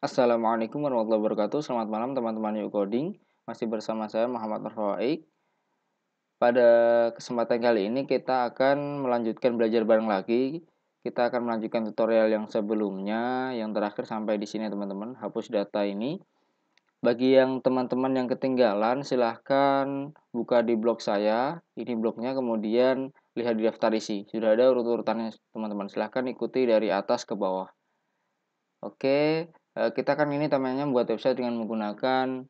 Assalamualaikum warahmatullahi wabarakatuh. Selamat malam teman-teman Yuk Coding. Masih bersama saya Muhammad Nur Pada kesempatan kali ini kita akan melanjutkan belajar bareng lagi. Kita akan melanjutkan tutorial yang sebelumnya, yang terakhir sampai di sini teman-teman, hapus data ini. Bagi yang teman-teman yang ketinggalan, silahkan buka di blog saya. Ini blognya, kemudian lihat di daftar isi. Sudah ada urut-urutannya teman-teman. Silahkan ikuti dari atas ke bawah. Oke, Eh, kita kan ini temannya buat website dengan menggunakan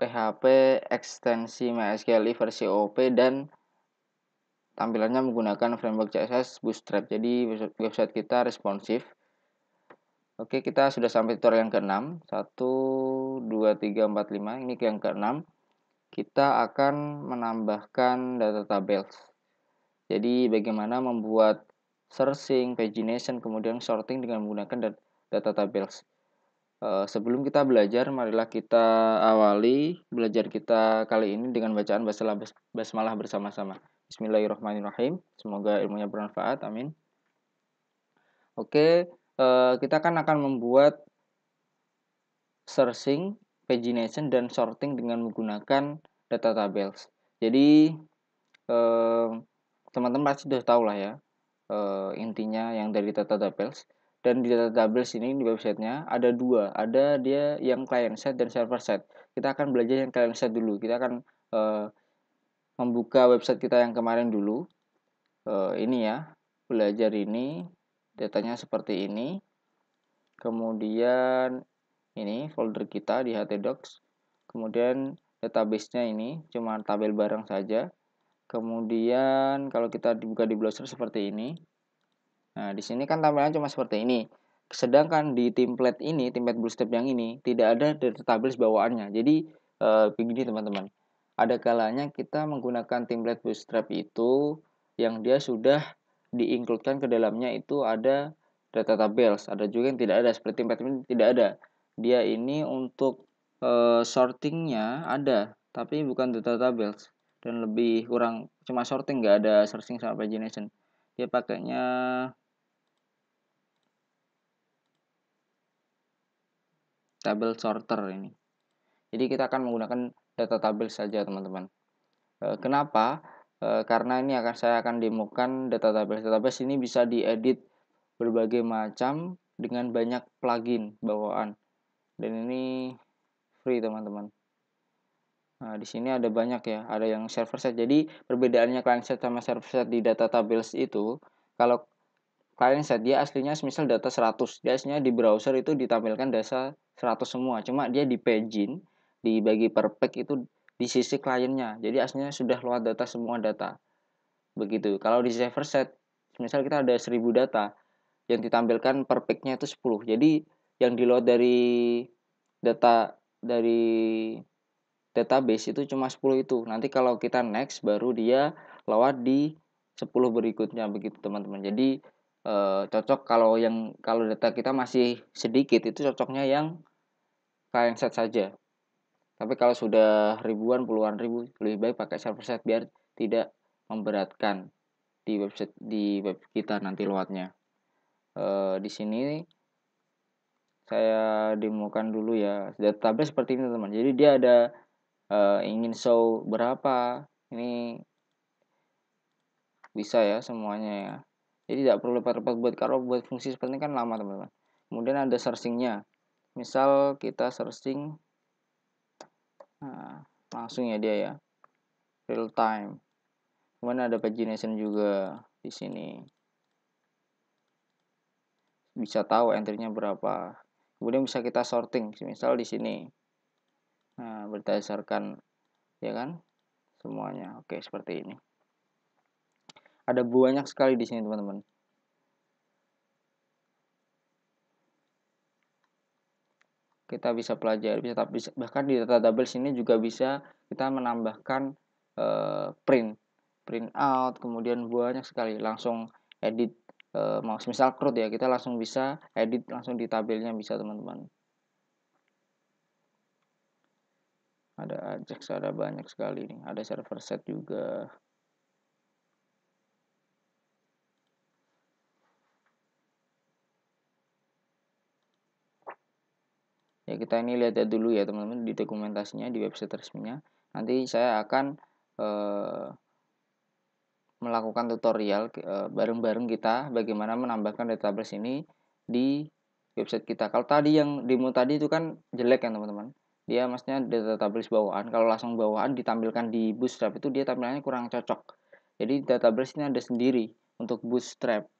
PHP ekstensi MySQL versi OP dan tampilannya menggunakan framework CSS Bootstrap. Jadi website kita responsif. Oke, kita sudah sampai tutorial yang ke-6. 1 2 3 4 5. Ini yang ke-6. Kita akan menambahkan data tabel. Jadi bagaimana membuat searching, pagination, kemudian sorting dengan menggunakan data data Tables. Eh, sebelum kita belajar, marilah kita awali belajar kita kali ini dengan bacaan basmalah, basmalah bersama-sama. Bismillahirrahmanirrahim. Semoga ilmunya bermanfaat. Amin. Oke, eh, kita kan akan membuat searching, pagination, dan sorting dengan menggunakan data tables. Jadi, eh, teman-teman pasti sudah tahu lah ya intinya yang dari data tables dan di database ini di websitenya ada dua ada dia yang client side dan server side kita akan belajar yang client side dulu kita akan uh, membuka website kita yang kemarin dulu uh, ini ya belajar ini datanya seperti ini kemudian ini folder kita di htdocs kemudian databasenya ini cuma tabel barang saja kemudian kalau kita dibuka di browser seperti ini Nah, di sini kan tampilannya cuma seperti ini. Sedangkan di template ini, template BlueStep yang ini, tidak ada database bawaannya. Jadi, e, begini teman-teman. Ada kalanya kita menggunakan template Bootstrap itu yang dia sudah diinkludkan ke dalamnya itu ada data tables. Ada juga yang tidak ada, seperti template ini tidak ada. Dia ini untuk e, sortingnya ada, tapi bukan data tables. Dan lebih kurang, cuma sorting, nggak ada searching sama pagination. Dia pakainya tabel sorter ini. Jadi kita akan menggunakan data table saja teman-teman. E, kenapa? E, karena ini akan saya akan demokan data tabel. table ini bisa diedit berbagai macam dengan banyak plugin bawaan. Dan ini free teman-teman. Nah, di sini ada banyak ya, ada yang server set. Jadi perbedaannya client set sama server set di data tables itu, kalau client set dia aslinya misal data 100, dia aslinya di browser itu ditampilkan data 100 semua cuma dia di dibagi per pack itu di sisi kliennya jadi aslinya sudah luar data semua data begitu kalau di server set misal kita ada 1000 data yang ditampilkan per packnya itu 10 jadi yang di load dari data dari database itu cuma 10 itu nanti kalau kita next baru dia lewat di 10 berikutnya begitu teman-teman jadi e, cocok kalau yang kalau data kita masih sedikit itu cocoknya yang client set saja tapi kalau sudah ribuan puluhan ribu lebih baik pakai server set biar tidak memberatkan di website di web kita nanti loadnya e, eh, di sini saya demokan dulu ya database seperti ini teman jadi dia ada e, ingin show berapa ini bisa ya semuanya ya jadi tidak perlu repot-repot buat kalau buat fungsi seperti ini kan lama teman-teman. Kemudian ada searchingnya. Misal kita searching nah, langsung ya dia ya real time. Kemudian ada pagination juga di sini. Bisa tahu entry-nya berapa. Kemudian bisa kita sorting. Misal di sini. Nah, berdasarkan ya kan semuanya. Oke, seperti ini. Ada banyak sekali di sini teman-teman. Kita bisa pelajari, bisa, bisa bahkan di data double sini juga bisa kita menambahkan uh, print, print out, kemudian banyak sekali langsung edit eh, Misal CRUD ya, kita langsung bisa edit langsung di tabelnya bisa teman-teman. ada Ajax ada banyak sekali nih ada server set juga ya kita ini lihat dulu ya teman-teman di dokumentasinya di website resminya nanti saya akan eh, melakukan tutorial eh, bareng-bareng eh, kita bagaimana menambahkan database ini di website kita kalau tadi yang demo tadi itu kan jelek ya teman-teman dia maksudnya database bawaan kalau langsung bawaan ditampilkan di bootstrap itu dia tampilannya kurang cocok jadi database ini ada sendiri untuk bootstrap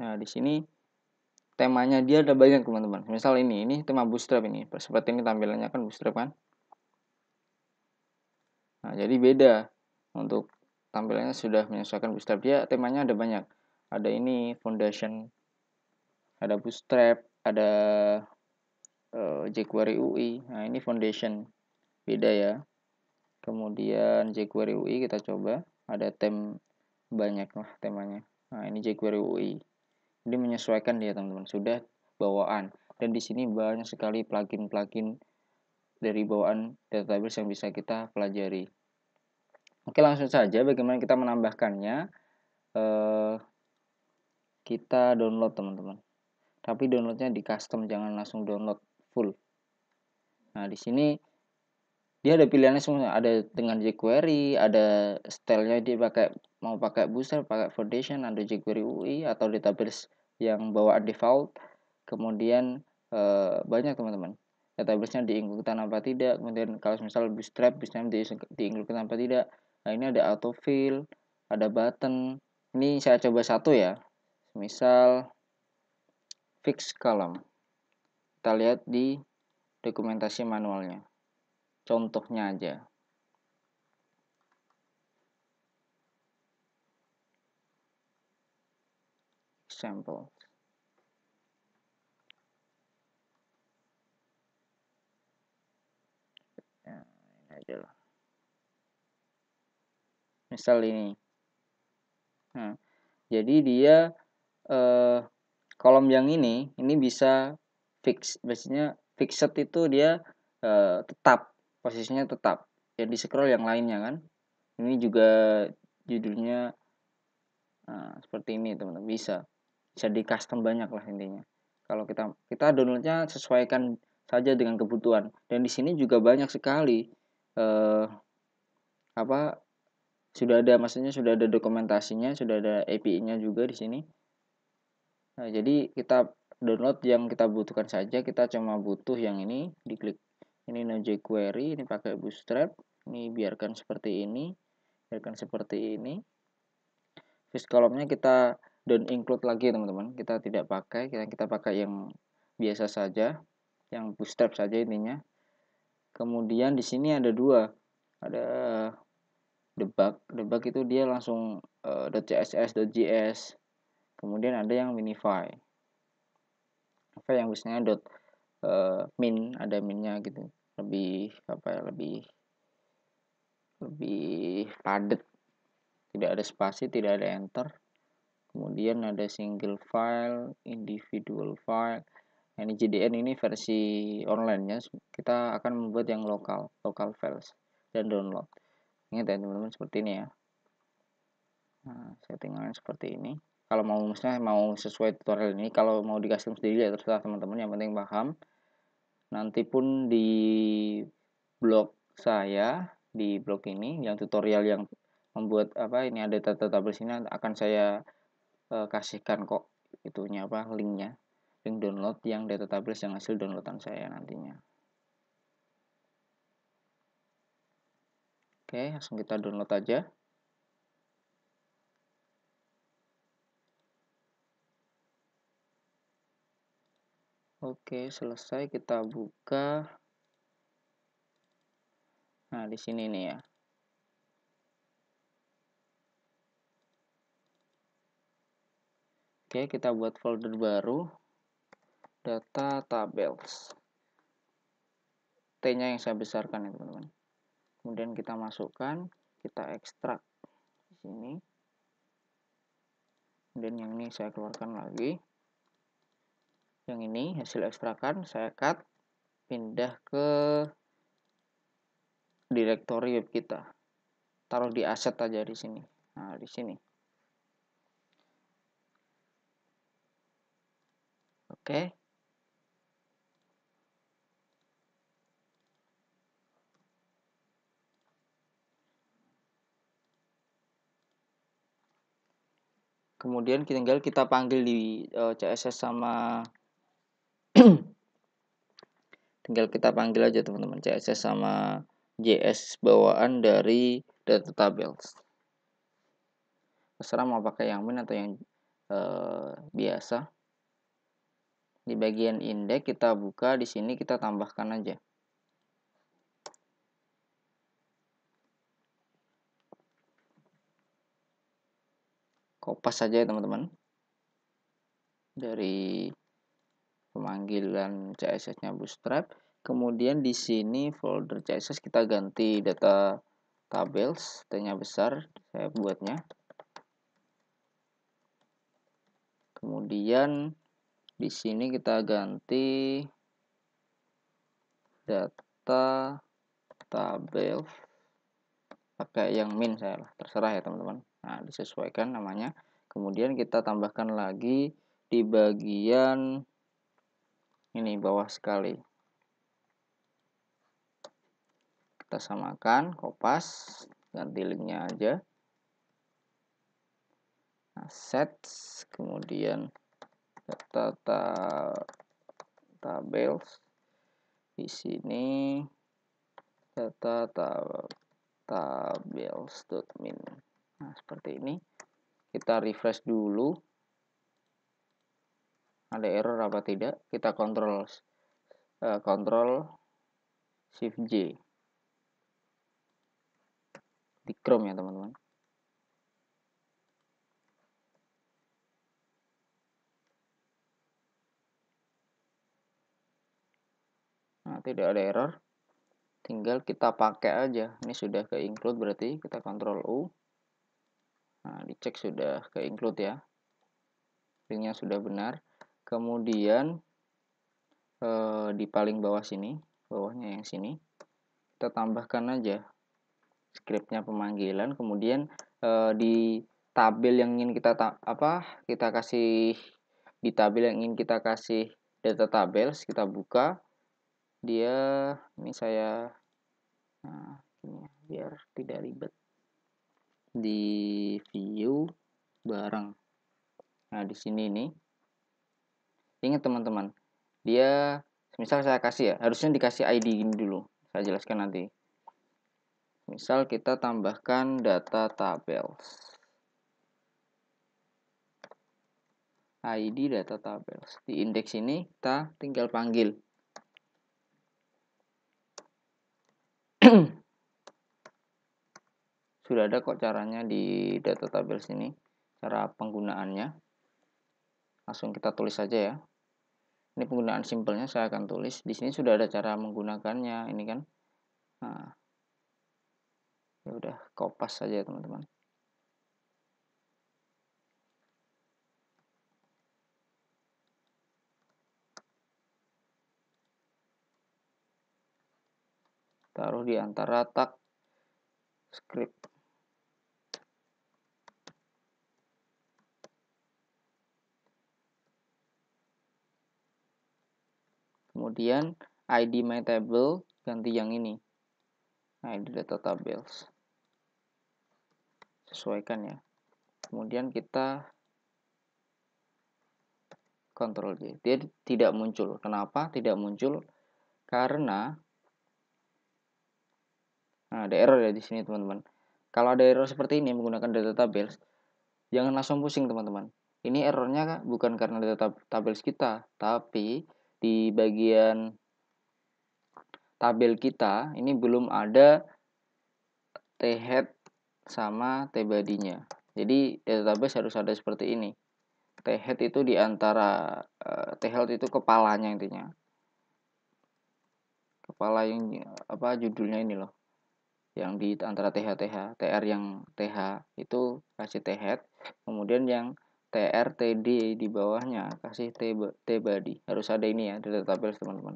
Nah, di sini temanya dia ada banyak teman-teman. Misal ini, ini tema bootstrap ini. Seperti ini tampilannya kan bootstrap kan. Nah, jadi beda untuk tampilannya sudah menyesuaikan bootstrap dia temanya ada banyak. Ada ini foundation, ada bootstrap, ada uh, eh, jQuery UI. Nah, ini foundation. Beda ya. Kemudian jQuery UI kita coba. Ada tem banyak lah temanya. Nah, ini jQuery UI. Jadi menyesuaikan dia teman-teman sudah bawaan dan di sini banyak sekali plugin-plugin dari bawaan database yang bisa kita pelajari. Oke langsung saja bagaimana kita menambahkannya. Eh, kita download teman-teman. Tapi downloadnya di custom jangan langsung download full. Nah di sini dia ada pilihannya semua ada dengan jQuery ada stylenya dia pakai mau pakai booster pakai foundation ada jQuery UI atau database yang bawaan default kemudian eh, banyak teman-teman database-nya diinginkan apa tidak kemudian kalau misal bootstrap bootstrap diinginkan apa tidak nah ini ada autofill ada button ini saya coba satu ya misal fix column kita lihat di dokumentasi manualnya contohnya aja samples. Ya, ini aja Misal ini. Nah, jadi dia eh, kolom yang ini, ini bisa fix. Biasanya fixed itu dia eh, tetap, posisinya tetap. Jadi ya, scroll yang lainnya kan. Ini juga judulnya Nah, seperti ini teman-teman bisa jadi custom banyak lah intinya kalau kita kita downloadnya sesuaikan saja dengan kebutuhan dan di sini juga banyak sekali eh, apa sudah ada maksudnya sudah ada dokumentasinya sudah ada API-nya juga di sini nah, jadi kita download yang kita butuhkan saja kita cuma butuh yang ini diklik ini no jQuery ini pakai bootstrap ini biarkan seperti ini biarkan seperti ini terus kolomnya kita don't include lagi teman-teman kita tidak pakai kita kita pakai yang biasa saja yang bootstrap saja intinya kemudian di sini ada dua ada debug debug itu dia langsung uh, .css .js kemudian ada yang minify apa yang biasanya dot eh, min ada minnya gitu lebih apa ya lebih lebih padat tidak ada spasi tidak ada enter kemudian ada single file individual file nah, ini JDN ini versi online nya kita akan membuat yang lokal local files dan download ingat ya teman-teman seperti ini ya nah, settingan seperti ini kalau mau misalnya mau sesuai tutorial ini kalau mau di custom sendiri ya terserah teman-teman yang penting paham nanti pun di blog saya di blog ini yang tutorial yang membuat apa ini ada tata tabel sini akan saya uh, kasihkan kok itunya apa linknya link download yang database yang hasil downloadan saya nantinya oke langsung kita download aja Oke, selesai kita buka. Nah, di sini nih ya. Oke, kita buat folder baru data tables. T-nya yang saya besarkan ya, teman-teman. Kemudian kita masukkan, kita ekstrak di sini. Kemudian yang ini saya keluarkan lagi. Yang ini hasil ekstrakan saya cut, pindah ke direktori web kita. Taruh di aset aja di sini. Nah, di sini. Oke. Kemudian tinggal kita panggil di uh, eh, CSS sama tinggal kita panggil aja teman-teman CSS sama JS bawaan dari data tables. Terserah mau pakai yang min atau yang uh, biasa di bagian indeks kita buka di sini kita tambahkan aja kopas saja ya teman-teman dari pemanggilan CSS-nya Bootstrap. Kemudian di sini folder CSS kita ganti data tables, tanya besar, saya buatnya. Kemudian di sini kita ganti data tabel pakai yang min saya lah, terserah ya teman-teman. Nah, disesuaikan namanya. Kemudian kita tambahkan lagi di bagian ini bawah sekali. Kita samakan, kopas, ganti linknya aja. Nah, set, kemudian data ta, tables di sini data ta, min nah seperti ini kita refresh dulu ada error apa tidak kita kontrol uh, shift J di Chrome ya teman-teman nah, tidak ada error tinggal kita pakai aja ini sudah ke include berarti kita kontrol U nah dicek sudah ke include ya linknya sudah benar kemudian eh, di paling bawah sini bawahnya yang sini kita tambahkan aja scriptnya pemanggilan kemudian eh, di tabel yang ingin kita apa kita kasih di tabel yang ingin kita kasih data tabel kita buka dia ini saya nah ini ya, biar tidak ribet di view barang nah di sini ini ingat teman-teman dia misal saya kasih ya harusnya dikasih ID ini dulu saya jelaskan nanti misal kita tambahkan data tabel ID data tabel di indeks ini kita tinggal panggil sudah ada kok caranya di data tabel sini cara penggunaannya langsung kita tulis saja ya ini penggunaan simpelnya saya akan tulis di sini sudah ada cara menggunakannya ini kan nah, ya udah kopas saja ya teman-teman taruh di antara tag script kemudian ID my table ganti yang ini ID data tables sesuaikan ya kemudian kita kontrol J dia tidak muncul kenapa tidak muncul karena nah, ada error ya di sini teman-teman kalau ada error seperti ini menggunakan data tables jangan langsung pusing teman-teman ini errornya bukan karena data tables kita tapi di bagian tabel kita ini belum ada T head sama T body-nya. Jadi database harus ada seperti ini. T head itu di antara eh, T health itu kepalanya intinya. Kepala yang apa judulnya ini loh. Yang di antara TH TH, TR yang TH itu kasih T head, kemudian yang TR TD di bawahnya kasih T, T body harus ada ini ya di tabel teman-teman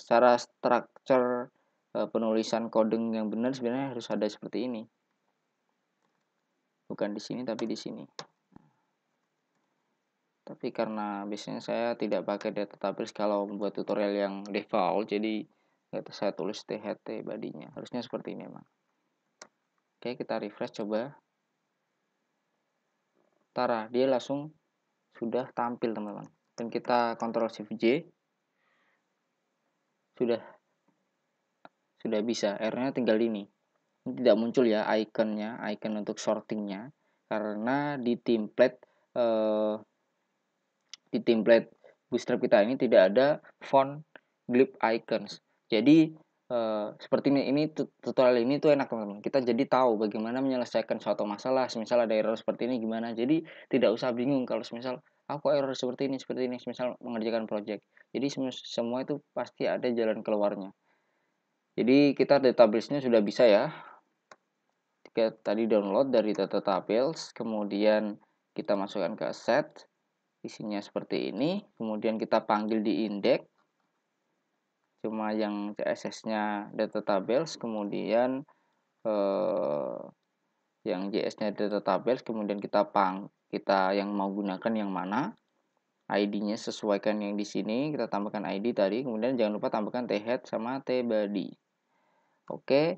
secara structure eh, penulisan coding yang benar sebenarnya harus ada seperti ini bukan di sini tapi di sini tapi karena biasanya saya tidak pakai data database kalau membuat tutorial yang default jadi saya tulis tht badinya harusnya seperti ini emang oke kita refresh coba Tara dia langsung sudah tampil teman-teman dan kita kontrol shift J sudah sudah bisa r tinggal ini tidak muncul ya ikonnya icon untuk sortingnya karena di template eh, di template bootstrap kita ini tidak ada font glip icons jadi Eh, seperti ini, ini tutorial ini tuh enak teman-teman. Kita jadi tahu bagaimana menyelesaikan suatu masalah. misalnya ada error seperti ini gimana. Jadi tidak usah bingung kalau misal aku error seperti ini, seperti ini, misal mengerjakan project. Jadi semua, itu pasti ada jalan keluarnya. Jadi kita database-nya sudah bisa ya. Kita tadi download dari data tables, kemudian kita masukkan ke set, isinya seperti ini, kemudian kita panggil di index, cuma yang CSS-nya data tables kemudian eh, yang JS-nya data tables kemudian kita pang kita yang mau gunakan yang mana ID-nya sesuaikan yang di sini kita tambahkan ID tadi kemudian jangan lupa tambahkan t-head sama t-body oke okay.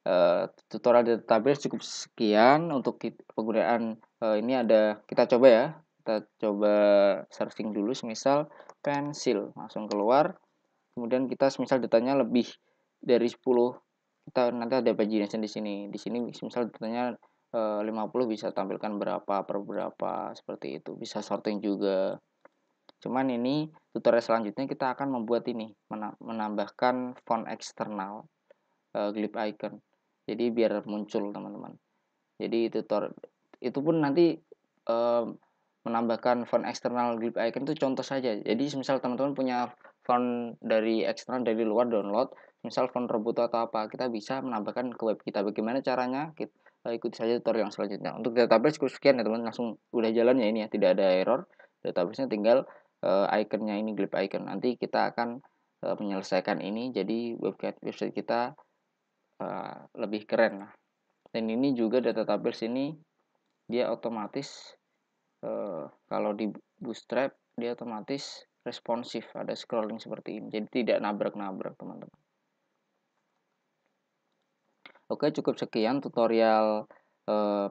Uh, eh, tutorial database cukup sekian untuk kita, penggunaan uh, ini ada kita coba ya kita coba searching dulu misal pensil langsung keluar kemudian kita misal datanya lebih dari 10 kita nanti ada pagination di sini di sini misal datanya 50 eh, bisa tampilkan berapa per berapa seperti itu bisa sorting juga cuman ini tutorial selanjutnya kita akan membuat ini menambahkan font eksternal uh, eh, glip icon jadi biar muncul teman-teman jadi tutorial itu pun nanti eh, menambahkan font eksternal glip icon itu contoh saja jadi misal teman-teman punya font dari eksternal dari luar download misal font Robuto atau apa kita bisa menambahkan ke web kita bagaimana caranya kita eh, ikuti saja tutorial yang selanjutnya untuk database cukup sekian ya teman langsung udah jalan ya ini ya tidak ada error databasenya tinggal uh, iconnya ini glip icon nanti kita akan uh, menyelesaikan ini jadi website website kita uh, lebih keren lah dan ini juga data database ini dia otomatis uh, kalau di bootstrap dia otomatis responsif ada scrolling seperti ini jadi tidak nabrak-nabrak teman-teman oke cukup sekian tutorial eh,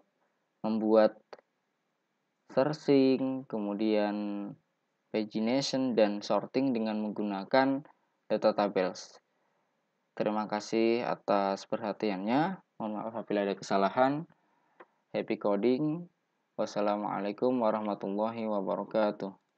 membuat searching kemudian pagination dan sorting dengan menggunakan data tables terima kasih atas perhatiannya mohon maaf apabila ada kesalahan happy coding wassalamualaikum warahmatullahi wabarakatuh